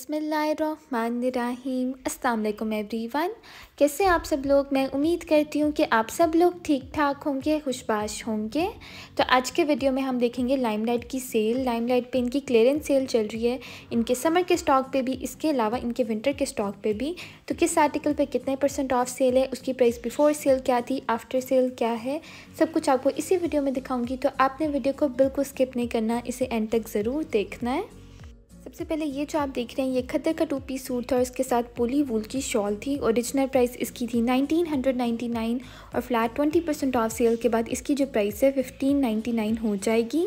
बिसमीम अल्लाम वन कैसे आप सब लोग मैं उम्मीद करती हूँ कि आप सब लोग ठीक ठाक होंगे खुशबाश होंगे तो आज के वीडियो में हम देखेंगे लाइमलाइट की सेल लाइमलाइट पे इनकी क्लियरेंस सेल चल रही है इनके समर के स्टॉक पे भी इसके अलावा इनके विंटर के स्टॉक पे भी तो किस आर्टिकल पे कितने परसेंट ऑफ सेल है उसकी प्राइस बिफ़ोर सेल क्या थी आफ्टर सेल क्या है सब कुछ आपको इसी वीडियो में दिखाऊँगी तो आपने वीडियो को बिल्कुल स्किप नहीं करना इसे एंड तक ज़रूर देखना है सबसे पहले ये जो आप देख रहे हैं ये खतर का टू पीस सूट था और इसके साथ पोली वूल की शॉल थी ओरिजिनल प्राइस इसकी थी 1999 और फ्लैट 20 परसेंट ऑफ सेल के बाद इसकी जो प्राइस है 1599 हो जाएगी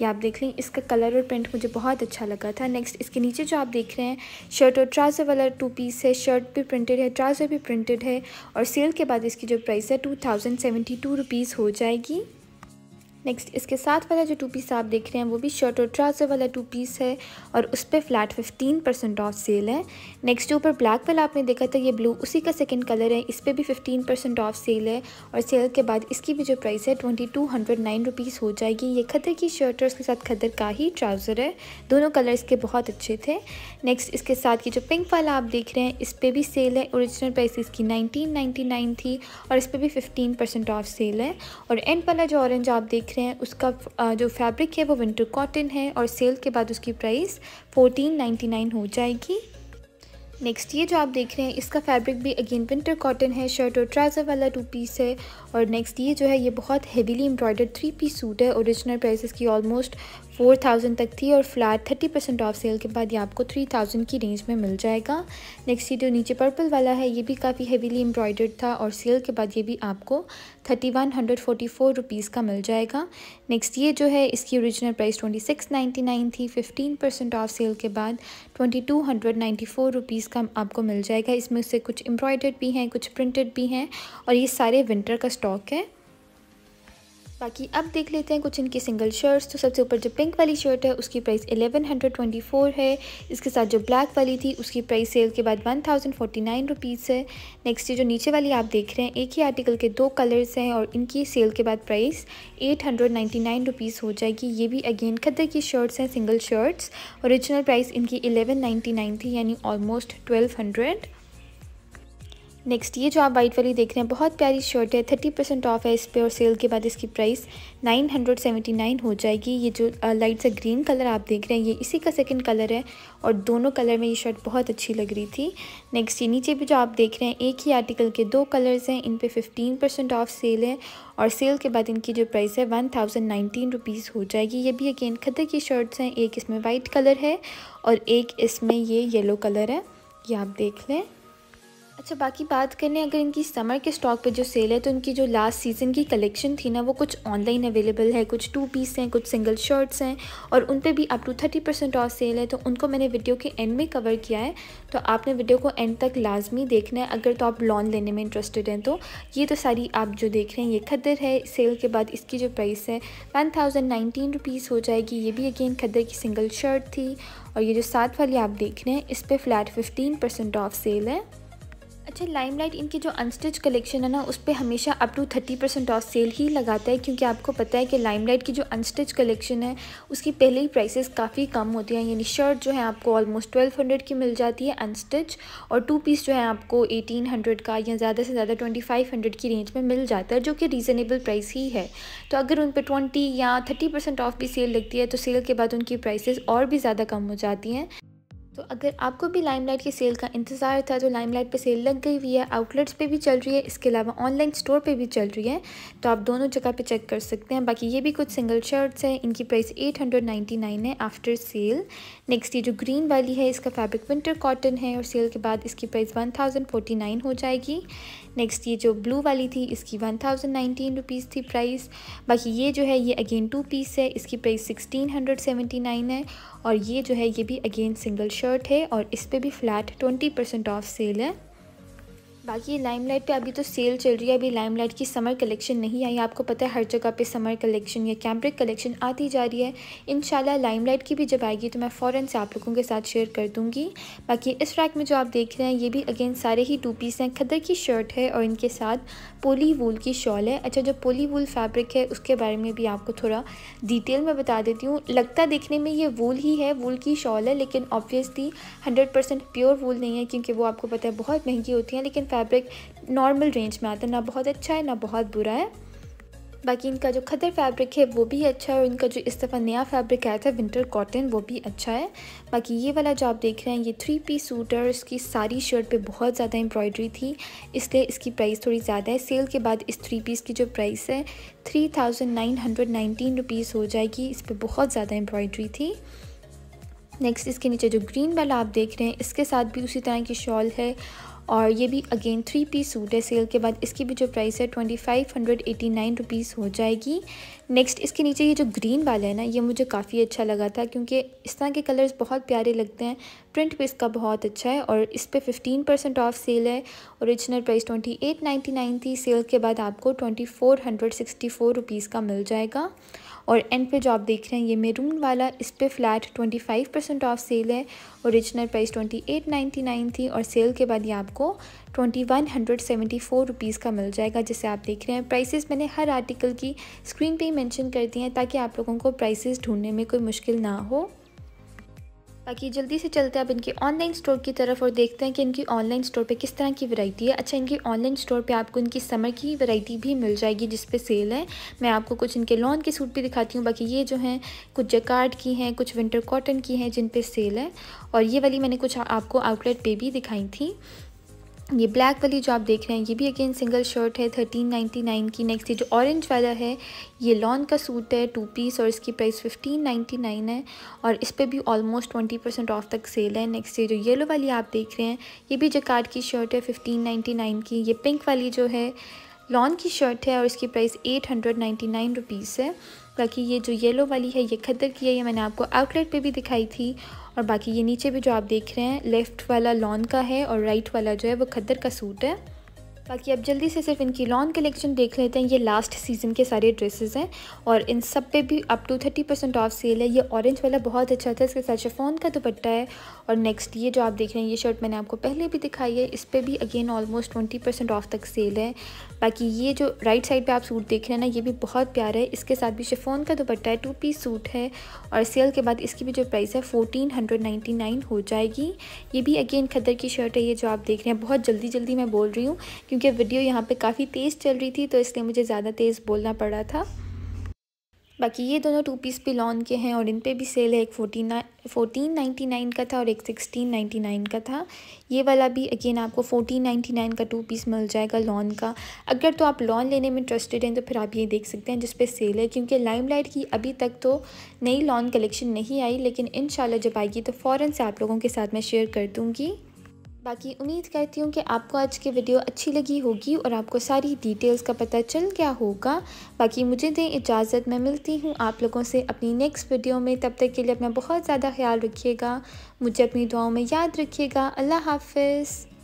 ये आप देख लें इसका कलर और प्रिंट मुझे बहुत अच्छा लगा था नेक्स्ट इसके नीचे जो आप देख रहे हैं शर्ट और ट्राउज़र वाला टू पीस है शर्ट भी प्रिंटेड है ट्राउज़र भी प्रिंटेड है और सेल के बाद इसकी जो प्राइस है टू थाउजेंड हो जाएगी नेक्स्ट इसके साथ वाला जो टू पीस आप देख रहे हैं वो भी शर्ट और ट्राउज़र वाला टू पीस है और उस पर flat fifteen percent off sale है नेक्स्ट ऊपर ब्लैक वाला आपने देखा था ये ब्लू उसी का सेकेंड कलर है इस पर भी फिफ्टीन परसेंट ऑफ सेल है और सेल के बाद इसकी भी जो प्राइस है twenty two hundred nine rupees हो जाएगी ये खदर की शर्ट और उसके साथ खदर का ही ट्राउज़र है दोनों कलर्स के बहुत अच्छे थे नेक्स्ट इसके साथ की जो पिंक वाला आप देख रहे हैं इस पर भी सेल है औरिजिनल प्राइस इसकी नाइनटीन नाइन्टी नाइन थी और इस पर भी फिफ्टीन परसेंट ऑफ सेल है और एंड वाला जो ऑरेंज आप देख रहे हैं उसका जो फैब्रिक है वो विंटर कॉटन है और सेल के बाद उसकी प्राइस फोर्टीन नाइन्टी नाइन हो जाएगी नेक्स्ट ये जो आप देख रहे हैं इसका फैब्रिक भी अगेन विंटर कॉटन है शर्ट और ट्राउज़र वाला टू पीस है और नेक्स्ट ये जो है ये बहुत heavily embroidered three piece suit है ओरिजिनल प्राइस इसकी ऑलमोस्ट फोर थाउजेंड तक थी और flat thirty percent off sale के बाद ये आपको थ्री थाउजेंड की रेंज में मिल जाएगा नेक्स्ट ये जो नीचे पर्पल वाला है ये भी काफ़ी हेवीली एम्ब्रॉयडर्ड था और सेल के बाद ये भी आपको thirty one hundred forty four rupees का मिल जाएगा नेक्स्ट ये जो है इसकी original price twenty six ninety nine थी फिफ्टीन परसेंट ऑफ सेल के बाद twenty two hundred ninety four rupees का आपको मिल जाएगा इसमें से कुछ एम्ब्रॉयडर्ड भी हैं कुछ प्रिंटेड भी हैं और ये सारे विंटर का स्टॉक है बाकी अब देख लेते हैं कुछ इनकी सिंगल शर्ट्स तो सबसे ऊपर जो पिंक वाली शर्ट है उसकी प्राइस 1124 है इसके साथ जो ब्लैक वाली थी उसकी प्राइस सेल के बाद 1049 थाउजेंड है नेक्स्ट ये जो नीचे वाली आप देख रहे हैं एक ही आर्टिकल के दो कलर्स हैं और इनकी सेल के बाद प्राइस 899 हंड्रेड हो जाएगी ये भी अगेन खदर की शर्ट्स हैं सिंगल शर्ट्स औरिजिनल प्राइस इनकी एलेवन थी यानी ऑलमोस्ट ट्वेल्व नेक्स्ट ये जो आप वाइट वाली देख रहे हैं बहुत प्यारी शर्ट है थर्टी परसेंट ऑफ है इस पर और सेल के बाद इसकी price nine hundred seventy nine हो जाएगी ये जो लाइट सा ग्रीन कलर आप देख रहे हैं ये इसी का सेकंड कलर है और दोनों कलर में ये शर्ट बहुत अच्छी लग रही थी नेक्स्ट ये नीचे भी जो आप देख रहे हैं एक ही आर्टिकल के दो कलर्स हैं इन पर फिफ्टीन परसेंट ऑफ सेल है और सेल के बाद इनकी जो प्राइस है वन थाउजेंड नाइनटीन रुपीज़ हो जाएगी ये भी अगेन खदर की शर्ट्स हैं एक इसमें वाइट कलर है और एक इसमें ये येलो कलर है ये आप देख लें अच्छा बाकी बात करने अगर इनकी समर के स्टॉक पे जो सेल है तो इनकी जो लास्ट सीज़न की कलेक्शन थी ना वो कुछ ऑनलाइन अवेलेबल है कुछ टू पीस हैं कुछ सिंगल शर्ट्स हैं और उन पे भी up to thirty percent off sale है तो उनको मैंने वीडियो के एंड में कवर किया है तो आपने वीडियो को एंड तक लाजमी देखना है अगर तो आप लॉन लेने में इंटरेस्टेड हैं तो ये तो सारी आप जो देख रहे हैं ये खद्दर है सेल के बाद इसकी जो प्राइस है वन थाउजेंड रुपीज़ हो जाएगी ये भी अगेन खद्दर की सिंगल शर्ट थी और ये जो साथ वाली आप देख रहे हैं इस पर flat fifteen percent off sale है अच्छा लाइमलाइट इनकी जो अनस्टिच कलेक्शन है ना उस पर हमेशा up to thirty percent off sale ही लगाता है क्योंकि आपको पता है कि लाइमलाइट की जो अनस्टिच कलेक्शन है उसकी पहले ही प्राइसेस काफ़ी कम होती हैं यानी शर्ट जो है आपको ऑलमोस्ट ट्वेल्व हंड्रेड की मिल जाती है अनस्टिच और टू पीस जो है आपको एटीन हंड्रेड का या ज़्यादा से ज़्यादा ट्वेंटी फाइव हंड्रेड की रेंज में मिल जाता है जो कि रीज़नेबल प्राइस ही है तो अगर उन पर ट्वेंटी या थर्टी परसेंट ऑफ भी सेल लगती है तो सेल के बाद उनकी प्राइसेज और भी ज़्यादा कम हो जाती हैं तो अगर आपको भी लाइमलाइट की सेल का इंतज़ार था तो लाइमलाइट पे सेल लग गई हुई है आउटलेट्स पे भी चल रही है इसके अलावा ऑनलाइन स्टोर पे भी चल रही है तो आप दोनों जगह पे चेक कर सकते हैं बाकी ये भी कुछ सिंगल शर्ट्स हैं इनकी प्राइस 899 है आफ्टर सेल नेक्स्ट ये जो ग्रीन वाली है इसका फैब्रिक विंटर कॉटन है और सेल के बाद इसकी प्राइस वन हो जाएगी नेक्स्ट ये जो ब्लू वाली थी इसकी वन थाउजेंड नाइनटीन रुपीज़ थी प्राइस बाकी ये जो है ये अगेन टू पीस है इसकी price sixteen hundred seventy nine है और ये जो है ये भी अगेन सिंगल शर्ट है और इस पर भी flat twenty percent off sale है बाकी लाइमलाइट पे अभी तो सेल चल रही है अभी लाइमलाइट की समर कलेक्शन नहीं आई आपको पता है हर जगह पे समर कलेक्शन या कैम्ब्रिक कलेक्शन आती जा रही है इन लाइमलाइट की भी जब आएगी तो मैं फ़ौरन से आप लोगों के साथ शेयर कर दूँगी बाकी इस रैक में जो आप देख रहे हैं ये भी अगेन सारे ही टू पीस हैं खदर की शर्ट है और इनके साथ पोली वूल की शॉल है अच्छा जो पोली वूल फैब्रिक है उसके बारे में भी आपको थोड़ा डिटेल में बता देती हूँ लगता देखने में ये वूल ही है वूल की शॉल है लेकिन ऑब्वियसली हंड्रेड प्योर वूल नहीं है क्योंकि वो आपको पता है बहुत महंगी होती हैं लेकिन फैब्रिक नॉर्मल रेंज में आता है ना बहुत अच्छा है ना बहुत बुरा है बाकी इनका जो खदर फैब्रिक है वो भी अच्छा है और इनका जो इस दफ़ा नया फैब्रिक आया था विंटर कॉटन वो भी अच्छा है बाकी ये वाला जो आप देख रहे हैं ये थ्री पीस सूट है और इसकी सारी शर्ट पे बहुत ज़्यादा एम्ब्रॉयडरी थी इसलिए इसकी प्राइस थोड़ी ज़्यादा है सेल के बाद इस थ्री पीस की जो प्राइस है three thousand nine hundred rupees हो जाएगी इस पर बहुत ज़्यादा एम्ब्रॉयड्री थी नेक्स्ट इसके नीचे जो ग्रीन वाला आप देख रहे हैं इसके साथ भी उसी तरह की शॉल है और ये भी अगेन थ्री पीस सूट है सेल के बाद इसकी भी जो प्राइस है twenty five hundred eighty nine rupees हो जाएगी नेक्स्ट इसके नीचे ये जो ग्रीन वाला है ना ये मुझे काफ़ी अच्छा लगा था क्योंकि इस तरह के कलर्स बहुत प्यारे लगते हैं प्रिंट भी इसका बहुत अच्छा है और इस पर फिफ्टीन परसेंट ऑफ सेल है original price twenty eight ninety nine थी सेल के बाद आपको twenty four hundred sixty four rupees का मिल जाएगा और एंड पे जो आप देख रहे हैं ये मेरून वाला इस पर flat twenty five percent off sale है original price twenty eight ninety nine थी और सेल के बाद ये आपको twenty one hundred seventy four rupees का मिल जाएगा जिसे आप देख रहे हैं प्राइसेस मैंने हर आर्टिकल की स्क्रीन पे ही मेंशन कर दी हैं ताकि आप लोगों को प्राइसेस ढूंढने में कोई मुश्किल ना हो बाकी जल्दी से चलते हैं अब इनके ऑनलाइन स्टोर की तरफ और देखते हैं कि इनकी ऑनलाइन स्टोर पे किस तरह की वैरायटी है अच्छा इनकी ऑनलाइन स्टोर पे आपको इनकी समर की वैरायटी भी मिल जाएगी जिस पे सेल है मैं आपको कुछ इनके लॉन के सूट भी दिखाती हूँ बाकी ये जो हैं कुछ जकार्ड की हैं कुछ विंटर कॉटन की हैं जिन पर सेल है और ये वाली मैंने कुछ आपको आउटलेट पर भी दिखाई थी ये ब्लैक वाली जो आप देख रहे हैं ये भी अगेन सिंगल शर्ट है थर्टीन नाइन्टी नाइन की नेक्स्ट ये जो ऑरेंज वाला है ये लॉन का सूट है टू पीस और इसकी प्राइस फिफ्टीन नाइन्टी नाइन है और इस पर भी ऑलमोस्ट ट्वेंटी परसेंट ऑफ तक सेल है नेक्स्ट ये जो येलो वाली आप देख रहे हैं ये भी जकार्ड की शर्ट है फिफ्टीन नाइन्टी नाइन की ये पिंक वाली जो है लॉन की शर्ट है और इसकी price eight hundred ninety nine rupees है बाकी ये जो येलो वाली है ये खदर की है ये मैंने आपको आउटलेट पे भी दिखाई थी और बाकी ये नीचे भी जो आप देख रहे हैं लेफ़्ट वाला लॉन का है और राइट वाला जो है वो खदर का सूट है बाकी अब जल्दी से सिर्फ इनकी लॉन्ग कलेक्शन देख लेते हैं ये लास्ट सीज़न के सारे ड्रेसेस हैं और इन सब पे भी up to thirty percent off sale है ये ऑरेंज वाला बहुत अच्छा था इसके साथ शेफोन का दुपट्टा है और नेक्स्ट ये जो आप देख रहे हैं ये शर्ट मैंने आपको पहले भी दिखाई है इस पर भी again almost twenty percent off तक सेल है बाकी ये जो राइट साइड पर आप सूट देख रहे हैं ना ये भी बहुत प्यारा है इसके साथ भी शेफोन का दुपट्टा है टू पीस सूट है और सेल के बाद इसकी भी जो प्राइस है फ़ोर्टीन हंड्रेड नाइन्टी नाइन हो जाएगी ये भी अगेन खदर की शर्ट है ये जो आप देख रहे हैं बहुत जल्दी जल्दी मैं बोल रही हूँ क्योंकि वीडियो यहाँ पे काफ़ी तेज़ चल रही थी तो इसलिए मुझे ज़्यादा तेज़ बोलना पड़ा था बाकी ये दोनों टू पीस भी लॉन के हैं और इन पे भी सेल है एक फोर्टीन फोर्टीन नाइन्टी नाइन का था और एक सिक्सटीन नाइन्टी नाइन का था ये वाला भी अगेन आपको फोर्टीन नाइन्टी नाइन का टू पीस मिल जाएगा लॉन का अगर तो आप लॉन लेने में इंटरेस्टेड हैं तो फिर आप ये देख सकते हैं जिस पे सेल है क्योंकि लाइमलाइट की अभी तक तो नई लॉन कलेक्शन नहीं आई लेकिन इन जब आएगी तो फ़ौर से आप लोगों के साथ मैं शेयर कर दूँगी बाकी उम्मीद करती हूँ कि आपको आज की वीडियो अच्छी लगी होगी और आपको सारी डिटेल्स का पता चल गया होगा बाकी मुझे दें इजाज़त मैं मिलती हूँ आप लोगों से अपनी नेक्स्ट वीडियो में तब तक के लिए अपना बहुत ज़्यादा ख्याल रखिएगा मुझे अपनी दुआओं में याद रखिएगा अल्लाह हाफिज़